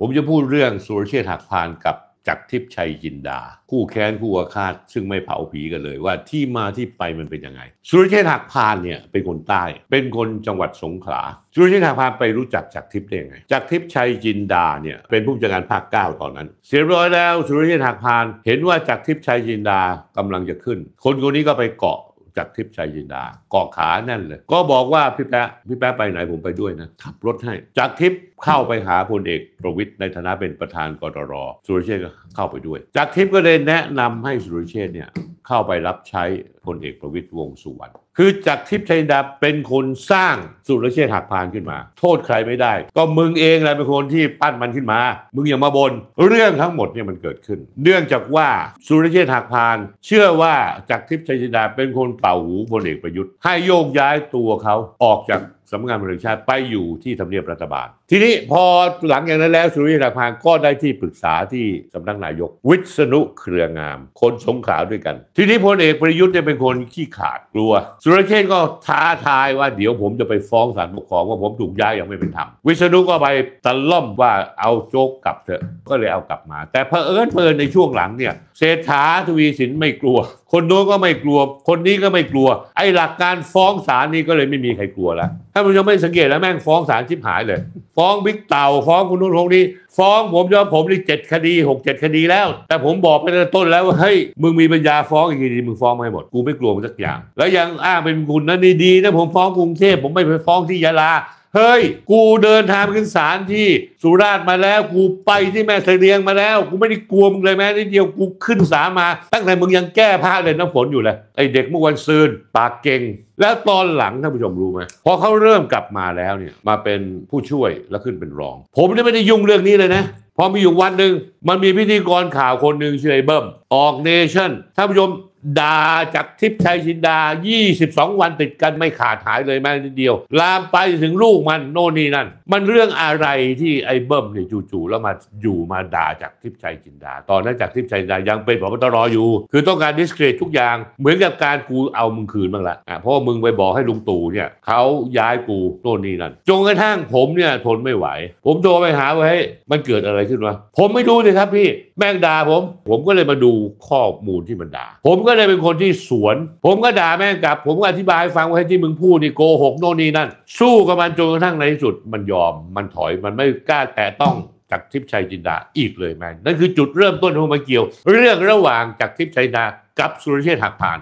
ผมจะพูดเรื่องสุรเชษฐ์หักพานกับจักรทิพย์ชัยจินดา คู่แค้นคู่อาฆาตซึ่งไม่เผาผีกันเลยว่าที่มาที่ไปมันเป็นยังไงสุรเชษฐ์หักพานเนี่ยเป็นคนใต้ เป็นคนจังหวัดสงขลาสุรเชษฐ์หักพานไปรู้จักจักรทิพย์ได้ยังไงจักรทิพย์ชัยจินดาเนี่ยเป็นผู้จัดการภาคเก้าตอนนั้น เสียร้อยแล้วสุรเชษฐ์หักพานเห็นว่า จักรทิพย์ชัยจินดากำลังจะขึ้น คนคนนี้ก็ไปเกาะจากทิพย์ชัยจินดาเกาะขาแน่นเลย ก็บอกว่าพี่แป๊ะ พี่แป๊ะไปไหนผมไปด้วยนะ ขับรถให้ จากทิพย์เข้าไปหาพลเอกประวิทย์ในฐานะเป็นประธานกตรสุรเชษก็เข้าไปด้วย จากทิพย์ก็เลยแนะนำให้สุรเชษเนี่ยเข้าไปรับใช้พลเอกประวิทย์วงสุวรรณคือจักรทิพย์ชัยดาเป็นคนสร้างสุรเชษฐ์หักพานขึ้นมา โทษใครไม่ได้ ก็มึงเองแหละเป็นคนที่ปั้นมันขึ้นมา มึงอย่ามาบนเรื่องทั้งหมดเนี่ยมันเกิดขึ้น เนื่องจากว่าสุรเชษฐ์หักพานเชื่อว่าจักรทิพย์ชัยดาเป็นคนเป่าหูพลเอกประยุทธ์ให้โยกย้ายตัวเขาออกจากสำนักงานบริษัทไปอยู่ที่ทำเนียบรัฐบาล ทีนี้พอหลังอย่างนั้นแล้วสุริยดาพานก็ได้ที่ปรึกษาที่สำนักนายกวิศนุเครืองาม คนสงขาด้วยกันทีนี้พลเอกประยุทธ์เนี่ยเป็นคนขี้ขาดกลัวสุรเชษก็ท้าทายว่าเดี๋ยวผมจะไปฟ้องศาลปกครองว่าผมถูกย้ายอย่างไม่เป็นธรรม วิษณุก็ไปตะล่อมว่าเอาโจ๊กกลับเถอะ ก็เลยเอากลับมา แต่เผอิญเพลินในช่วงหลังเนี่ย เศรษฐาทวีสินไม่กลัว คนโน้นก็ไม่กลัว คนนี้ก็ไม่กลัว ไอ้หลักการฟ้องศาลนี่ก็เลยไม่มีใครกลัวแล้วถ้ามันยังไม่สังเกตแล้วแม่งฟ้องศาลชิบหายเลยฟ้องบิ๊กเต่าฟ้องคุณนุ่นพงนี้ ฟ้องผมยอมผมนี่เจ็ดคดีหกเจ็ดคดีแล้ว แต่ผมบอกไปตั้งต้นแล้วว่า เฮ้ย มึงมีปัญญาฟ้องอางนีมึงฟ้องไม่หมด กูไม่กลัวมึงสักอย่าง แล้วยังอ้างเป็นคุณนั่นนี่ดีนะผมฟ้องกรุงเทพผมไม่ไปฟ้องที่ยะลาเฮ้ย กูเดินทางขึ้นศาลที่สุราษฎร์มาแล้ว กูไปที่แม่เสรียงมาแล้ว กูไม่ได้กลัวมึงเลยแม้นิดเดียว กูขึ้นศาลมาตั้งแต่มึงยังแก้ผ้าเลยน้ำฝนอยู่เลยไอเด็กเมื่อวันซืนปากเก่งแล้วตอนหลังท่านผู้ชมรู้ไหมพอเขาเริ่มกลับมาแล้วเนี่ยมาเป็นผู้ช่วยแล้วขึ้นเป็นรอง ผมนี่ไม่ได้ยุ่งเรื่องนี้เลยนะพอมีอยู่วันหนึ่งมันมีพิธีกรข่าวคนหนึ่งชื่อไอ้เบิ้มออกเนชั่นท่านผู้ชมดาจากทิพย์ชัยชินดา 22 วันติดกันไม่ขาดหายเลยแม้นิดเดียว ลามไปถึงลูกมันโน่นนี่นั่นมันเรื่องอะไรที่ไอ้เบิ้มเนี่ยจู่ๆแล้วมาอยู่มาด่าจากทิพย์ชัยจินดา ตอนนั้นจากทิพย์ชัยจินดายังเป็นผบตรอยู่ คือต้องการดิสเครดทุกอย่างเหมือนกับการกูเอามึงคืนบ้างละอ่ะเพราะมึงไปบอกให้ลุงตู่เนี่ยเขาย้ายกูโน่นนี่นั่นจนกระทั่งผมเนี่ยทนไม่ไหว ผมโทรไปหาว่าเฮ้ยมันเกิดอะไรขึ้นวะผมไม่รู้เลยครับพี่แม่งด่าผมผมก็เลยมาดูข้อมูลที่มันด่าผมก็เลยเป็นคนที่สวน ผมก็ด่าแม่งกลับ ผมก็อธิบายฟังว่าที่มึงพูดนี่โกหกโน่นนี่นั่น สู้กับมันจนกระทั่งในที่สุดมันยอม มันถอยมันไม่กล้าแต่ต้องจากทิพย์ชัยจินดาอีกเลยแม่นั่นคือจุดเริ่มต้นของมาเกี่ยว เรื่องระหว่างจากทิพย์ชัยจินดากับสุรเชษฐ์หักผ่าน